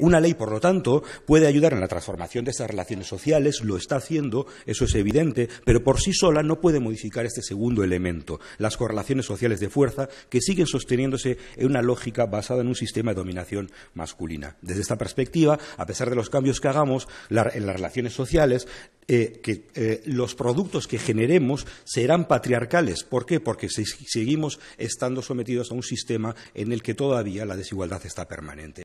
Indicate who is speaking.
Speaker 1: Una ley, por lo tanto, puede ayudar en la transformación de esas relaciones sociales, lo está haciendo, eso es evidente, pero por sí sola no puede modificar este segundo elemento, las correlaciones sociales de fuerza que siguen sosteniéndose en una lógica basada en un sistema de dominación masculina. Desde esta perspectiva, a pesar de los cambios que hagamos en las relaciones sociales, eh, eh, los productos que generemos serán patriarcales. ¿Por qué? Porque seguimos estando sometidos a un sistema en el que todavía la desigualdad está permanente.